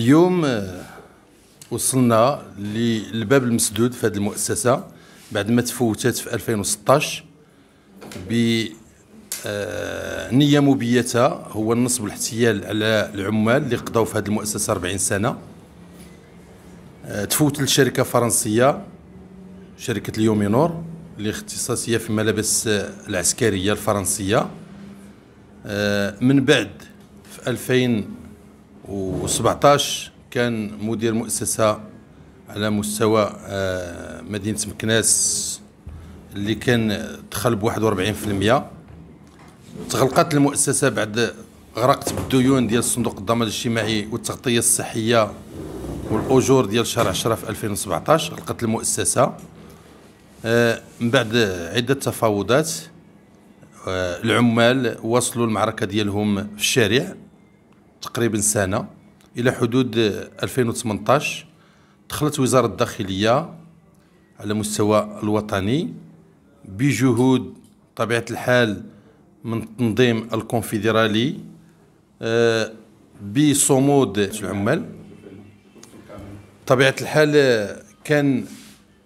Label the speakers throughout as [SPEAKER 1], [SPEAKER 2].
[SPEAKER 1] اليوم آه، وصلنا للباب المسدود في هذه المؤسسة بعد ما تفوتت في 2016 بنية آه، مبيتة هو النصب والاحتيال على العمال اللي قضاو في هذه المؤسسة 40 سنة آه، تفوت لشركة فرنسية شركة اليومينور اللي اختصاصية في الملابس العسكرية الفرنسية من بعد في 2000 و17 كان مدير مؤسسة على مستوى آه، مدينة مكناس اللي كان دخل ب 41% تغلقت المؤسسة بعد غرقت بالديون ديال صندوق الضمان الاجتماعي والتغطية الصحية والأجور ديال شهر 10 في 2017 غلقت المؤسسة آه، من بعد عدة تفاوضات آه، العمال وصلوا المعركة ديالهم في الشارع تقريبا سنه الى حدود 2018 دخلت وزاره الداخليه على مستوى الوطني بجهود طبيعه الحال من التنظيم الكونفدرالي آه، بصمود العمال طبيعه الحال آه، كان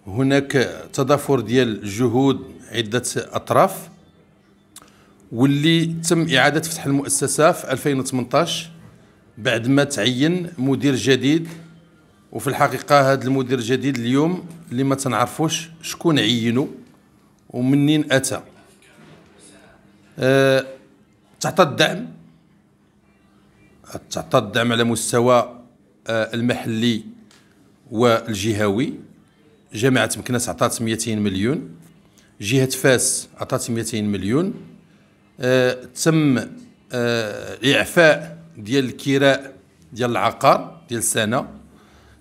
[SPEAKER 1] هناك تضافر ديال جهود عده اطراف واللي تم اعاده فتح المؤسسه في 2018 بعد ما تعين مدير جديد وفي الحقيقة هذا المدير الجديد اليوم اللي ما تنعرفوش شكون عينه ومنين أتى أه تعطى الدعم تعطى الدعم على مستوى أه المحلي والجهوي جامعة مكناس عطات 200 مليون جهة فاس عطات 200 مليون أه تم آه، إعفاء ديال الكراء ديال العقار ديال سنه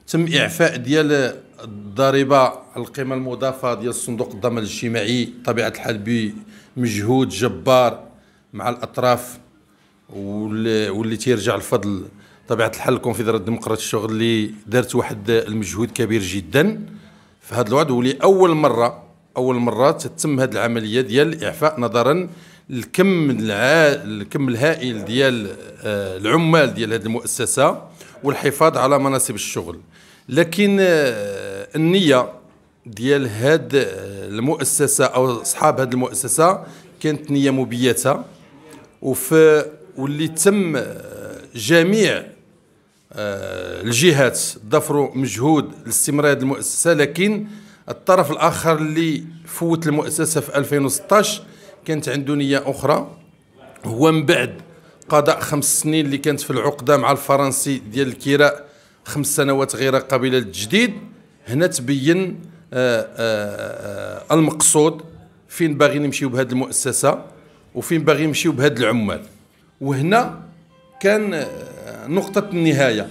[SPEAKER 1] تم اعفاء ديال الضريبه القيمه المضافه ديال صندوق الضمان الاجتماعي طبيعه الحال بمجهود جبار مع الاطراف واللي, تيرجع الفضل طبيعه الحال الكونفدراليه الديمقراطيه الشغل اللي دارت واحد المجهود كبير جدا في هذا الوعد ولاول مره اول مره تتم هذه العمليه ديال الاعفاء نظرا الكم الع... الكم الهائل ديال آه، العمال ديال هذه المؤسسه والحفاظ على مناصب الشغل لكن آه، النيه ديال هاد آه، المؤسسه او اصحاب هذه المؤسسه كانت نيه مبيته وفي واللي تم جميع الجهات ضفروا مجهود لاستمرار هذه المؤسسه لكن الطرف الاخر اللي فوت المؤسسه في 2016 كانت عنده نيه اخرى هو من بعد قضاء خمس سنين اللي كانت في العقده مع الفرنسي ديال الكراء خمس سنوات غير قابله للتجديد هنا تبين آآ آه، آآ آه، آه، المقصود فين باغي نمشيو بهاد المؤسسه وفين باغي نمشيو بهاد العمال وهنا كان نقطه النهايه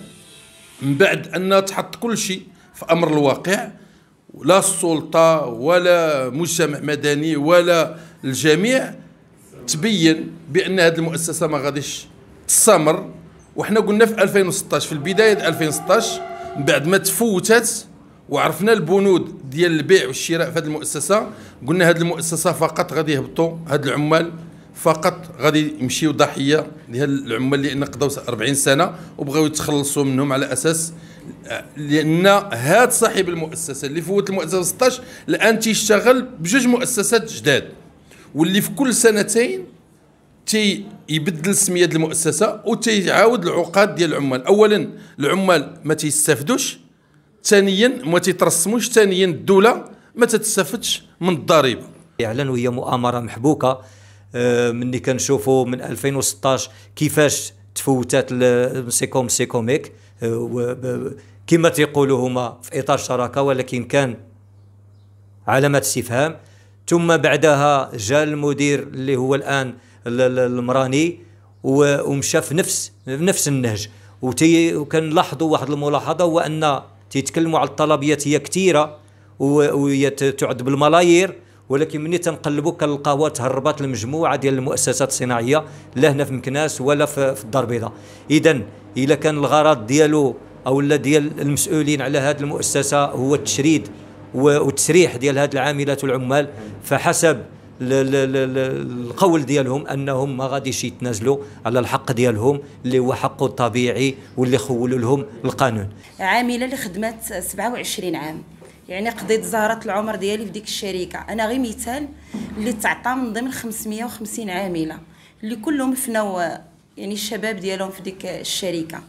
[SPEAKER 1] من بعد ان تحط كل شيء في امر الواقع لا السلطه ولا مجتمع مدني ولا الجميع تبين بان هذه المؤسسه ما غاديش تستمر وحنا قلنا في 2016 في البدايه 2016 من بعد ما تفوتت وعرفنا البنود ديال البيع والشراء في هذه المؤسسه قلنا هذه المؤسسه فقط غادي يهبطوا هاد العمال فقط غادي يمشيو ضحيه ديال العمال اللي نقضوا 40 سنه وبغاو يتخلصوا منهم على اساس لان هذا صاحب المؤسسه اللي فوت المؤسسه 16 الان تيشتغل بجوج مؤسسات جداد واللي في كل سنتين تي يبدل سميه المؤسسه وتيعاود العقاد ديال العمال اولا العمال ما
[SPEAKER 2] تيستافدوش ثانيا ما تيترسموش ثانيا الدوله ما تتستافدش من الضريبه اعلان وهي مؤامره محبوكه آه، مني كنشوفوا من 2016 كيفاش تفوتات سيكوم سيكوميك آه، كما تيقولوا هما في اطار شراكه ولكن كان علامات استفهام ثم بعدها جاء المدير اللي هو الان المراني ومشى في نفس في نفس النهج وكنلاحظوا واحد الملاحظه هو ان تيتكلموا على الطلبيات هي كثيره وهي تعد بالملايير ولكن ملي تنقلبوا كنلقاو تهربات المجموعه ديال المؤسسات الصناعيه لا هنا في مكناس ولا في, في الدار البيضاء اذا الا كان الغرض ديالو او ديال المسؤولين على هذه المؤسسه هو التشريد والتسريح ديال هاد العاملات والعمال فحسب القول ديالهم انهم ما غاديش يتنازلوا على الحق ديالهم اللي هو حقه الطبيعي واللي خولوا لهم القانون
[SPEAKER 3] عامله اللي خدمت 27 عام يعني قضيت زهرة العمر ديالي في ديك الشركه انا غير مثال اللي تعطى من ضمن 550 عامله اللي كلهم فناو يعني الشباب ديالهم في ديك الشركه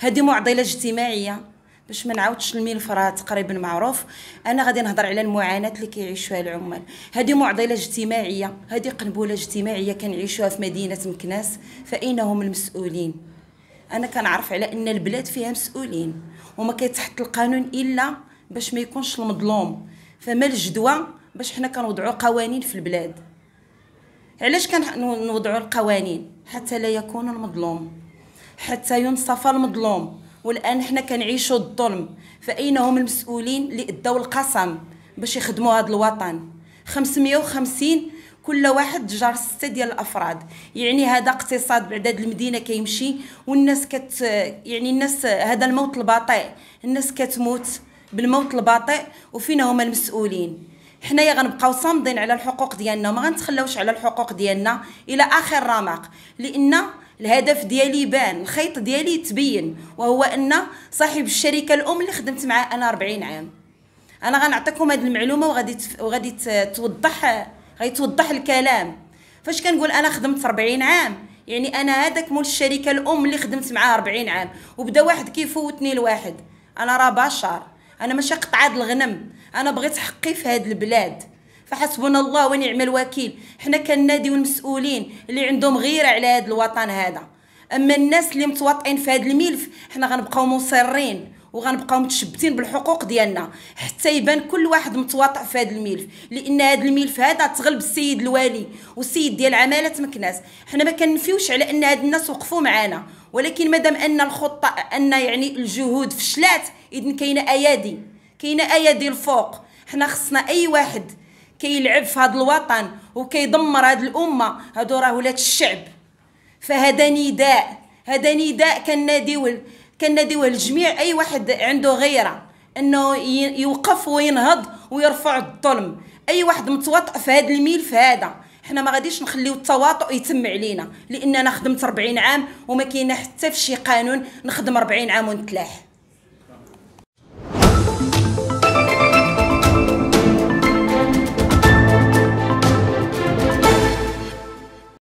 [SPEAKER 3] هذه معضله اجتماعيه باش ما نعاودش الملف راه تقريبا معروف انا غادي نهضر على المعاناه اللي كيعيشوها العمال هذه معضله اجتماعيه هذه قنبله اجتماعيه كنعيشوها في مدينه مكناس فاين هم المسؤولين انا كنعرف على ان البلاد فيها مسؤولين وما كيتحط القانون الا باش ما يكونش المظلوم فما الجدوى باش حنا كنوضعوا قوانين في البلاد علاش كنوضعوا القوانين حتى لا يكون المظلوم حتى ينصف المظلوم والان حنا كنعيشوا الظلم فاين هم المسؤولين اللي اداو القسم باش يخدموا هذا الوطن 550 كل واحد جار ستة ديال الافراد يعني هذا اقتصاد بعداد المدينه كيمشي والناس كت يعني الناس هذا الموت البطيء الناس كتموت بالموت البطيء وفينا هما المسؤولين حنايا غنبقاو صامدين على الحقوق ديالنا وما غنتخلاوش على الحقوق ديالنا الى اخر رمق لان الهدف ديالي بان الخيط ديالي تبين وهو ان صاحب الشركه الام اللي خدمت معاه انا 40 عام انا غنعطيكم هذه المعلومه وغادي وغادي توضح غيتوضح الكلام فاش كنقول انا خدمت 40 عام يعني انا هذاك مول الشركه الام اللي خدمت معاه 40 عام وبدا واحد كيفوتني الواحد انا راه بشر انا ماشي قطعه الغنم انا بغيت حقي في هذه البلاد فحسبنا الله ونعم الوكيل حنا كناديو المسؤولين اللي عندهم غيره على هذا الوطن هذا اما الناس اللي متواطئين في هذا الملف حنا غنبقاو مصرين وغنبقاو متشبتين بالحقوق ديالنا حتى يبان كل واحد متواطئ في هذا الملف لان هذا الملف هذا تغلب السيد الوالي والسيد ديال عماله مكناس حنا ما كنفيوش على ان هاد الناس وقفوا معانا ولكن مادام ان الخطه ان يعني الجهود فشلات اذن كاينه ايادي كاينه ايادي الفوق حنا خصنا اي واحد كيلعب في هذا الوطن وكيدمر هذه الامه هادو راه ولاد الشعب فهذا نداء هذا نداء كناديوه كناديوه لجميع اي واحد عنده غيره انه يوقف وينهض ويرفع الظلم اي واحد متواطئ في هذا الملف هذا حنا ما غاديش نخليو التواطؤ يتم علينا لاننا خدمت 40 عام وما كاين حتى في شي قانون نخدم 40 عام ونتلاح